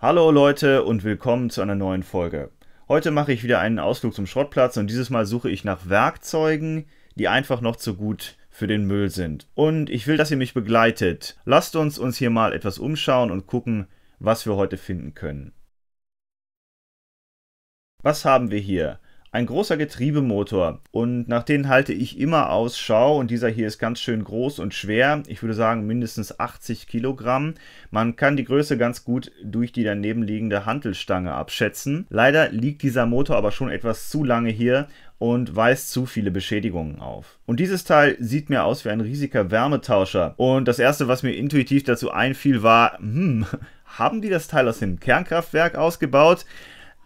Hallo Leute und willkommen zu einer neuen Folge. Heute mache ich wieder einen Ausflug zum Schrottplatz und dieses Mal suche ich nach Werkzeugen, die einfach noch zu gut für den Müll sind. Und ich will, dass ihr mich begleitet. Lasst uns uns hier mal etwas umschauen und gucken, was wir heute finden können. Was haben wir hier? ein großer Getriebemotor und nach denen halte ich immer Ausschau und dieser hier ist ganz schön groß und schwer. Ich würde sagen mindestens 80 Kilogramm. Man kann die Größe ganz gut durch die daneben liegende Hantelstange abschätzen. Leider liegt dieser Motor aber schon etwas zu lange hier und weist zu viele Beschädigungen auf. Und dieses Teil sieht mir aus wie ein riesiger Wärmetauscher. Und das erste, was mir intuitiv dazu einfiel, war, hm, haben die das Teil aus dem Kernkraftwerk ausgebaut?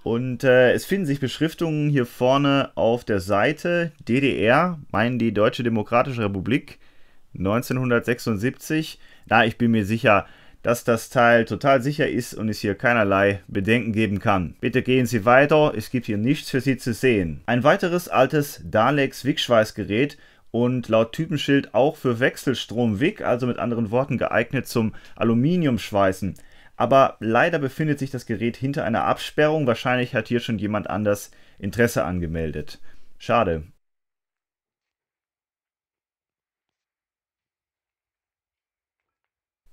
Und äh, es finden sich Beschriftungen hier vorne auf der Seite DDR, meinen die Deutsche Demokratische Republik 1976. Na, ich bin mir sicher, dass das Teil total sicher ist und es hier keinerlei Bedenken geben kann. Bitte gehen Sie weiter, es gibt hier nichts für Sie zu sehen. Ein weiteres altes Daleks Wickschweißgerät und laut Typenschild auch für Wechselstrom-Wick, also mit anderen Worten geeignet zum Aluminiumschweißen aber leider befindet sich das Gerät hinter einer Absperrung. Wahrscheinlich hat hier schon jemand anders Interesse angemeldet. Schade.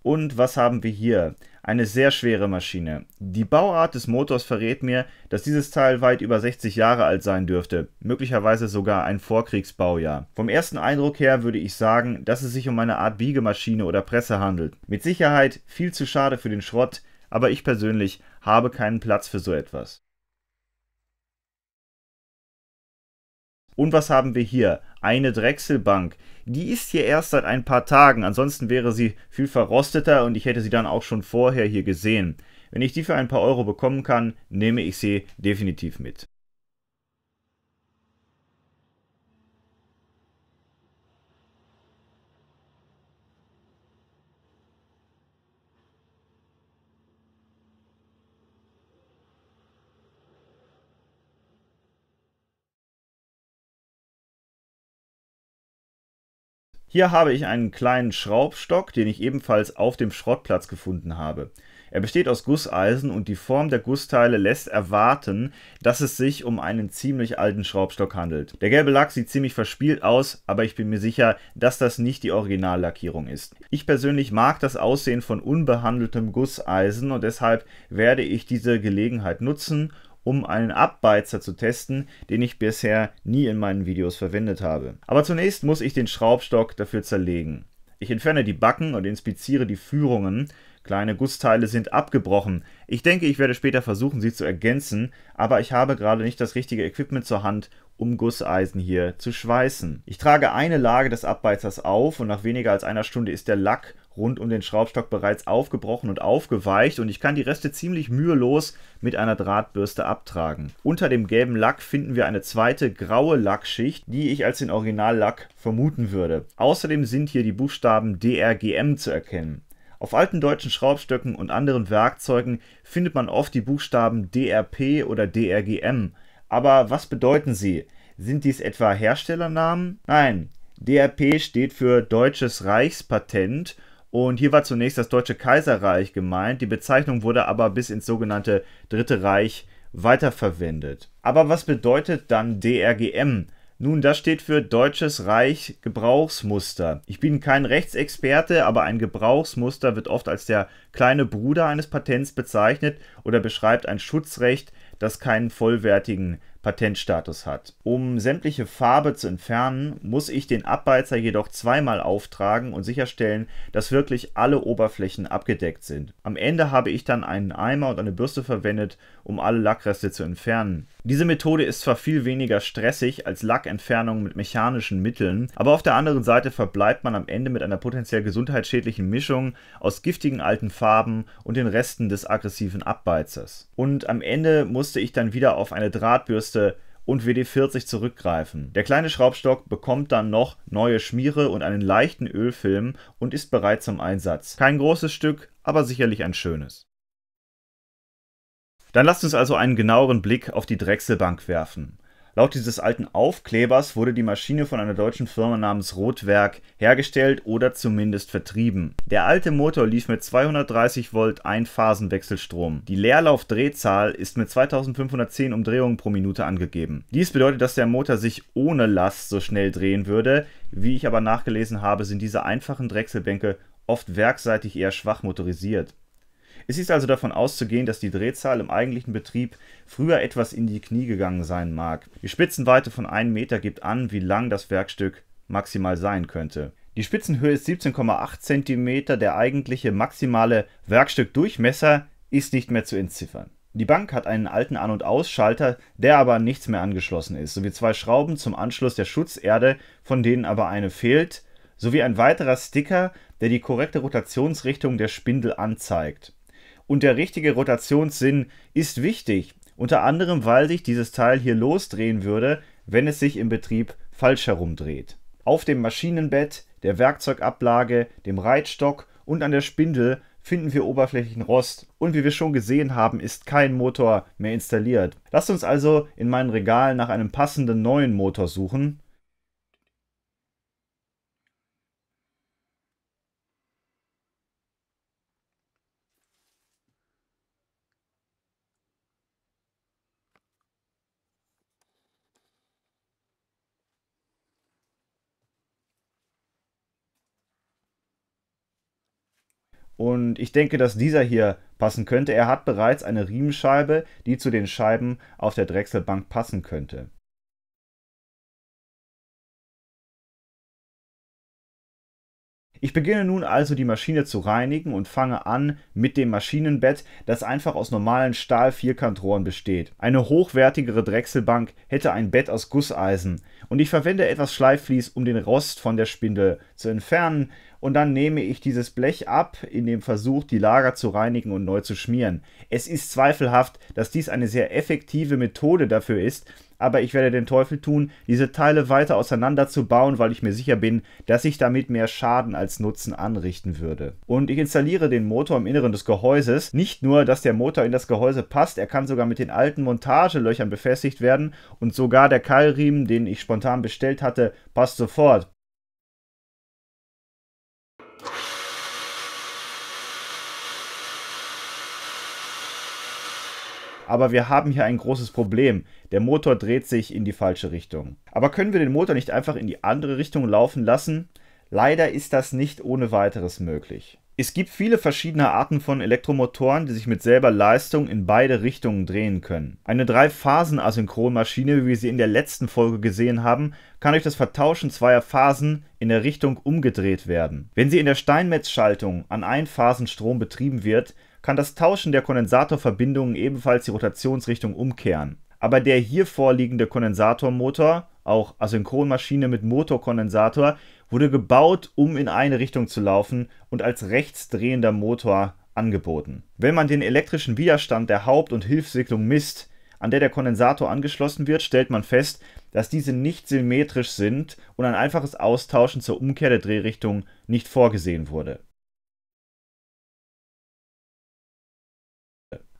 Und was haben wir hier? Eine sehr schwere Maschine. Die Bauart des Motors verrät mir, dass dieses Teil weit über 60 Jahre alt sein dürfte, möglicherweise sogar ein Vorkriegsbaujahr. Vom ersten Eindruck her würde ich sagen, dass es sich um eine Art Biegemaschine oder Presse handelt. Mit Sicherheit viel zu schade für den Schrott, aber ich persönlich habe keinen Platz für so etwas. Und was haben wir hier? Eine Drechselbank. Die ist hier erst seit ein paar Tagen, ansonsten wäre sie viel verrosteter und ich hätte sie dann auch schon vorher hier gesehen. Wenn ich die für ein paar Euro bekommen kann, nehme ich sie definitiv mit. Hier habe ich einen kleinen Schraubstock, den ich ebenfalls auf dem Schrottplatz gefunden habe. Er besteht aus Gusseisen und die Form der Gussteile lässt erwarten, dass es sich um einen ziemlich alten Schraubstock handelt. Der gelbe Lack sieht ziemlich verspielt aus, aber ich bin mir sicher, dass das nicht die Originallackierung ist. Ich persönlich mag das Aussehen von unbehandeltem Gusseisen und deshalb werde ich diese Gelegenheit nutzen um einen Abbeizer zu testen, den ich bisher nie in meinen Videos verwendet habe. Aber zunächst muss ich den Schraubstock dafür zerlegen. Ich entferne die Backen und inspiziere die Führungen, Kleine Gussteile sind abgebrochen. Ich denke, ich werde später versuchen, sie zu ergänzen, aber ich habe gerade nicht das richtige Equipment zur Hand, um Gusseisen hier zu schweißen. Ich trage eine Lage des Abbeizers auf und nach weniger als einer Stunde ist der Lack rund um den Schraubstock bereits aufgebrochen und aufgeweicht und ich kann die Reste ziemlich mühelos mit einer Drahtbürste abtragen. Unter dem gelben Lack finden wir eine zweite graue Lackschicht, die ich als den Originallack vermuten würde. Außerdem sind hier die Buchstaben DRGM zu erkennen. Auf alten deutschen Schraubstöcken und anderen Werkzeugen findet man oft die Buchstaben DRP oder DRGM. Aber was bedeuten sie? Sind dies etwa Herstellernamen? Nein, DRP steht für Deutsches Reichspatent und hier war zunächst das Deutsche Kaiserreich gemeint, die Bezeichnung wurde aber bis ins sogenannte Dritte Reich weiterverwendet. Aber was bedeutet dann DRGM? Nun, das steht für Deutsches Reich Gebrauchsmuster. Ich bin kein Rechtsexperte, aber ein Gebrauchsmuster wird oft als der kleine Bruder eines Patents bezeichnet oder beschreibt ein Schutzrecht, das keinen vollwertigen Patentstatus hat. Um sämtliche Farbe zu entfernen, muss ich den Abbeizer jedoch zweimal auftragen und sicherstellen, dass wirklich alle Oberflächen abgedeckt sind. Am Ende habe ich dann einen Eimer und eine Bürste verwendet, um alle Lackreste zu entfernen. Diese Methode ist zwar viel weniger stressig als Lackentfernung mit mechanischen Mitteln, aber auf der anderen Seite verbleibt man am Ende mit einer potenziell gesundheitsschädlichen Mischung aus giftigen alten Farben und den Resten des aggressiven Abbeizers. Und am Ende musste ich dann wieder auf eine Drahtbürste Bürste und WD-40 zurückgreifen. Der kleine Schraubstock bekommt dann noch neue Schmiere und einen leichten Ölfilm und ist bereit zum Einsatz. Kein großes Stück, aber sicherlich ein schönes. Dann lasst uns also einen genaueren Blick auf die Drechselbank werfen. Laut dieses alten Aufklebers wurde die Maschine von einer deutschen Firma namens Rotwerk hergestellt oder zumindest vertrieben. Der alte Motor lief mit 230 Volt Einphasenwechselstrom. Die Leerlaufdrehzahl ist mit 2510 Umdrehungen pro Minute angegeben. Dies bedeutet, dass der Motor sich ohne Last so schnell drehen würde. Wie ich aber nachgelesen habe, sind diese einfachen Drechselbänke oft werkseitig eher schwach motorisiert es ist also davon auszugehen, dass die Drehzahl im eigentlichen Betrieb früher etwas in die Knie gegangen sein mag. Die Spitzenweite von 1 Meter gibt an, wie lang das Werkstück maximal sein könnte. Die Spitzenhöhe ist 17,8 cm, der eigentliche maximale Werkstückdurchmesser ist nicht mehr zu entziffern. Die Bank hat einen alten An- und Ausschalter, der aber an nichts mehr angeschlossen ist, sowie zwei Schrauben zum Anschluss der Schutzerde, von denen aber eine fehlt, sowie ein weiterer Sticker, der die korrekte Rotationsrichtung der Spindel anzeigt und der richtige Rotationssinn ist wichtig, unter anderem weil sich dieses Teil hier losdrehen würde, wenn es sich im Betrieb falsch herumdreht. Auf dem Maschinenbett, der Werkzeugablage, dem Reitstock und an der Spindel finden wir oberflächlichen Rost und wie wir schon gesehen haben, ist kein Motor mehr installiert. Lasst uns also in meinen Regalen nach einem passenden neuen Motor suchen Und ich denke, dass dieser hier passen könnte. Er hat bereits eine Riemenscheibe, die zu den Scheiben auf der Drechselbank passen könnte. Ich beginne nun also die Maschine zu reinigen und fange an mit dem Maschinenbett, das einfach aus normalen Stahl-Vierkantrohren besteht. Eine hochwertigere Drechselbank hätte ein Bett aus Gusseisen und ich verwende etwas Schleifvlies, um den Rost von der Spindel zu entfernen und dann nehme ich dieses Blech ab in dem Versuch, die Lager zu reinigen und neu zu schmieren. Es ist zweifelhaft, dass dies eine sehr effektive Methode dafür ist, aber ich werde den Teufel tun, diese Teile weiter auseinanderzubauen, weil ich mir sicher bin, dass ich damit mehr Schaden als Nutzen anrichten würde. Und ich installiere den Motor im Inneren des Gehäuses. Nicht nur, dass der Motor in das Gehäuse passt, er kann sogar mit den alten Montagelöchern befestigt werden und sogar der Keilriemen, den ich spontan bestellt hatte, passt sofort. Aber wir haben hier ein großes Problem. Der Motor dreht sich in die falsche Richtung. Aber können wir den Motor nicht einfach in die andere Richtung laufen lassen? Leider ist das nicht ohne weiteres möglich. Es gibt viele verschiedene Arten von Elektromotoren, die sich mit selber Leistung in beide Richtungen drehen können. Eine Drei-Phasen-Asynchronmaschine, wie wir sie in der letzten Folge gesehen haben, kann durch das Vertauschen zweier Phasen in der Richtung umgedreht werden. Wenn sie in der Steinmetzschaltung an Einphasenstrom betrieben wird, kann das Tauschen der Kondensatorverbindungen ebenfalls die Rotationsrichtung umkehren. Aber der hier vorliegende Kondensatormotor, auch Asynchronmaschine mit Motorkondensator, wurde gebaut, um in eine Richtung zu laufen und als rechtsdrehender Motor angeboten. Wenn man den elektrischen Widerstand der Haupt- und Hilfswicklung misst, an der der Kondensator angeschlossen wird, stellt man fest, dass diese nicht symmetrisch sind und ein einfaches Austauschen zur Umkehr der Drehrichtung nicht vorgesehen wurde.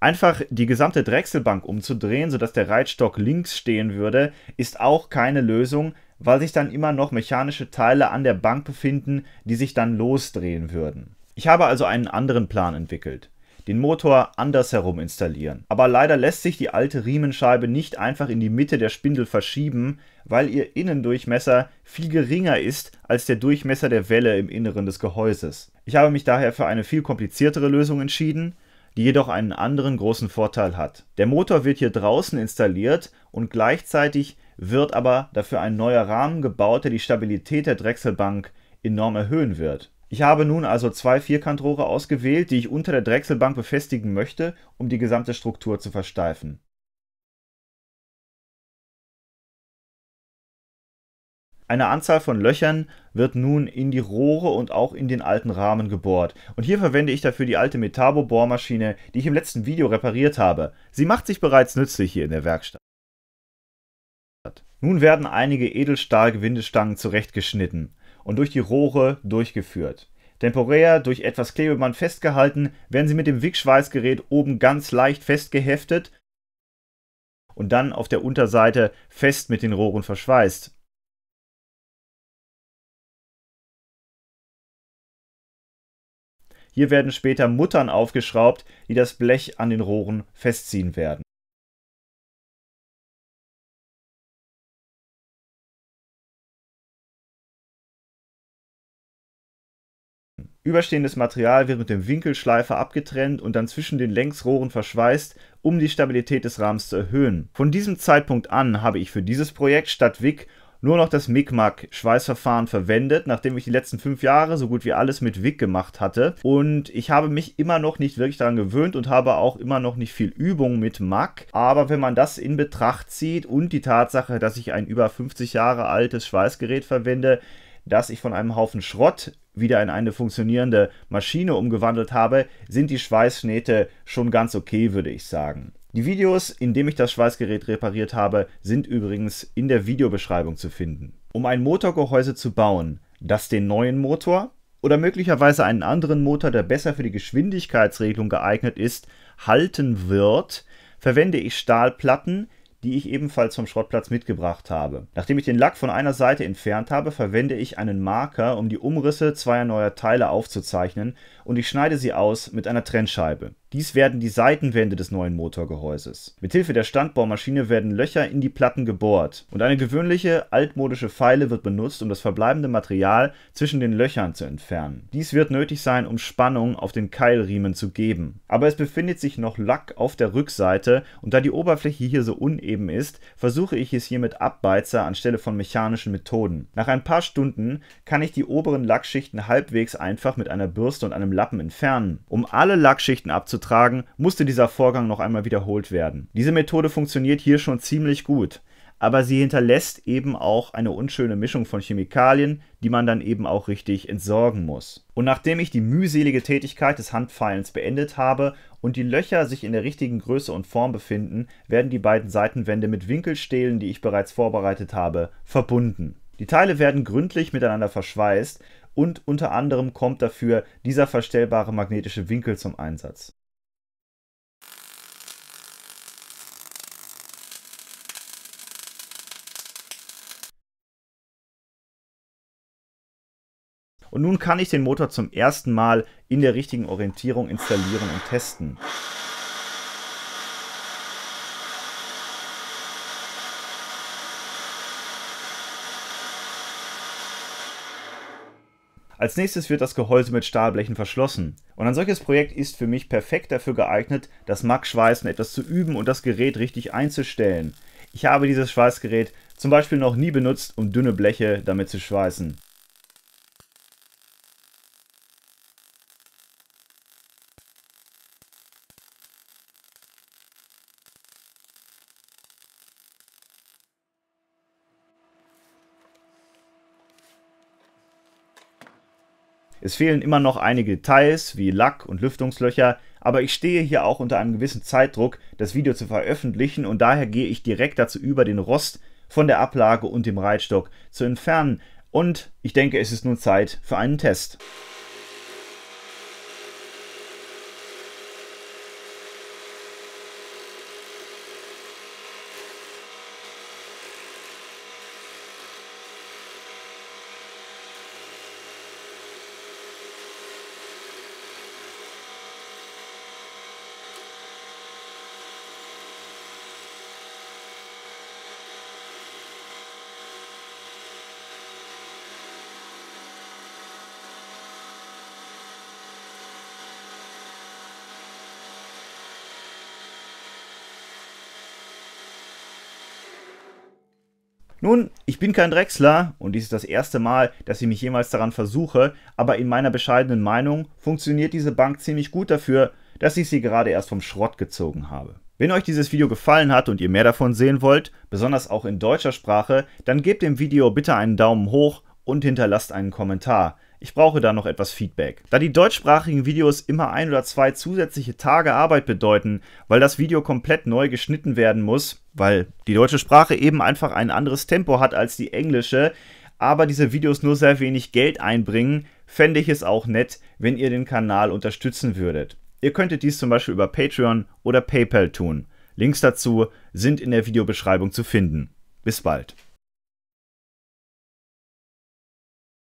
Einfach die gesamte Drechselbank umzudrehen, sodass der Reitstock links stehen würde, ist auch keine Lösung, weil sich dann immer noch mechanische Teile an der Bank befinden, die sich dann losdrehen würden. Ich habe also einen anderen Plan entwickelt. Den Motor andersherum installieren. Aber leider lässt sich die alte Riemenscheibe nicht einfach in die Mitte der Spindel verschieben, weil ihr Innendurchmesser viel geringer ist als der Durchmesser der Welle im Inneren des Gehäuses. Ich habe mich daher für eine viel kompliziertere Lösung entschieden, die jedoch einen anderen großen Vorteil hat. Der Motor wird hier draußen installiert und gleichzeitig wird aber dafür ein neuer Rahmen gebaut, der die Stabilität der Drechselbank enorm erhöhen wird. Ich habe nun also zwei Vierkantrohre ausgewählt, die ich unter der Drechselbank befestigen möchte, um die gesamte Struktur zu versteifen Eine Anzahl von Löchern wird nun in die Rohre und auch in den alten Rahmen gebohrt. Und hier verwende ich dafür die alte Metabo-Bohrmaschine, die ich im letzten Video repariert habe. Sie macht sich bereits nützlich hier in der Werkstatt. Nun werden einige Edelstahlgewindestangen zurechtgeschnitten und durch die Rohre durchgeführt. Temporär durch etwas Klebeband festgehalten, werden sie mit dem Wickschweißgerät oben ganz leicht festgeheftet und dann auf der Unterseite fest mit den Rohren verschweißt. Hier werden später Muttern aufgeschraubt, die das Blech an den Rohren festziehen werden. Überstehendes Material wird mit dem Winkelschleifer abgetrennt und dann zwischen den Längsrohren verschweißt, um die Stabilität des Rahmens zu erhöhen. Von diesem Zeitpunkt an habe ich für dieses Projekt statt Wick nur noch das Micmac-Schweißverfahren verwendet, nachdem ich die letzten fünf Jahre so gut wie alles mit Wick gemacht hatte. Und ich habe mich immer noch nicht wirklich daran gewöhnt und habe auch immer noch nicht viel Übung mit Mac. Aber wenn man das in Betracht zieht und die Tatsache, dass ich ein über 50 Jahre altes Schweißgerät verwende, dass ich von einem Haufen Schrott wieder in eine funktionierende Maschine umgewandelt habe, sind die Schweißschnähte schon ganz okay, würde ich sagen. Die Videos, in denen ich das Schweißgerät repariert habe, sind übrigens in der Videobeschreibung zu finden. Um ein Motorgehäuse zu bauen, das den neuen Motor oder möglicherweise einen anderen Motor, der besser für die Geschwindigkeitsregelung geeignet ist, halten wird, verwende ich Stahlplatten, die ich ebenfalls vom Schrottplatz mitgebracht habe. Nachdem ich den Lack von einer Seite entfernt habe, verwende ich einen Marker, um die Umrisse zweier neuer Teile aufzuzeichnen und ich schneide sie aus mit einer Trennscheibe. Dies werden die Seitenwände des neuen Motorgehäuses. Mithilfe der Standbaumaschine werden Löcher in die Platten gebohrt und eine gewöhnliche altmodische Feile wird benutzt, um das verbleibende Material zwischen den Löchern zu entfernen. Dies wird nötig sein, um Spannung auf den Keilriemen zu geben. Aber es befindet sich noch Lack auf der Rückseite und da die Oberfläche hier so uneben ist, versuche ich es hier mit Abbeizer anstelle von mechanischen Methoden. Nach ein paar Stunden kann ich die oberen Lackschichten halbwegs einfach mit einer Bürste und einem Lappen entfernen. Um alle Lackschichten abzutragen, tragen, musste dieser Vorgang noch einmal wiederholt werden. Diese Methode funktioniert hier schon ziemlich gut, aber sie hinterlässt eben auch eine unschöne Mischung von Chemikalien, die man dann eben auch richtig entsorgen muss. Und nachdem ich die mühselige Tätigkeit des Handfeilens beendet habe und die Löcher sich in der richtigen Größe und Form befinden, werden die beiden Seitenwände mit Winkelstählen, die ich bereits vorbereitet habe, verbunden. Die Teile werden gründlich miteinander verschweißt und unter anderem kommt dafür dieser verstellbare magnetische Winkel zum Einsatz. Und nun kann ich den Motor zum ersten Mal in der richtigen Orientierung installieren und testen. Als nächstes wird das Gehäuse mit Stahlblechen verschlossen. Und ein solches Projekt ist für mich perfekt dafür geeignet, das Max-Schweißen etwas zu üben und das Gerät richtig einzustellen. Ich habe dieses Schweißgerät zum Beispiel noch nie benutzt, um dünne Bleche damit zu schweißen. Es fehlen immer noch einige Details wie Lack und Lüftungslöcher, aber ich stehe hier auch unter einem gewissen Zeitdruck, das Video zu veröffentlichen und daher gehe ich direkt dazu über, den Rost von der Ablage und dem Reitstock zu entfernen. Und ich denke, es ist nun Zeit für einen Test. Nun, ich bin kein Drechsler und dies ist das erste Mal, dass ich mich jemals daran versuche, aber in meiner bescheidenen Meinung funktioniert diese Bank ziemlich gut dafür, dass ich sie gerade erst vom Schrott gezogen habe. Wenn euch dieses Video gefallen hat und ihr mehr davon sehen wollt, besonders auch in deutscher Sprache, dann gebt dem Video bitte einen Daumen hoch und hinterlasst einen Kommentar. Ich brauche da noch etwas Feedback. Da die deutschsprachigen Videos immer ein oder zwei zusätzliche Tage Arbeit bedeuten, weil das Video komplett neu geschnitten werden muss, weil die deutsche Sprache eben einfach ein anderes Tempo hat als die englische, aber diese Videos nur sehr wenig Geld einbringen, fände ich es auch nett, wenn ihr den Kanal unterstützen würdet. Ihr könntet dies zum Beispiel über Patreon oder PayPal tun. Links dazu sind in der Videobeschreibung zu finden. Bis bald.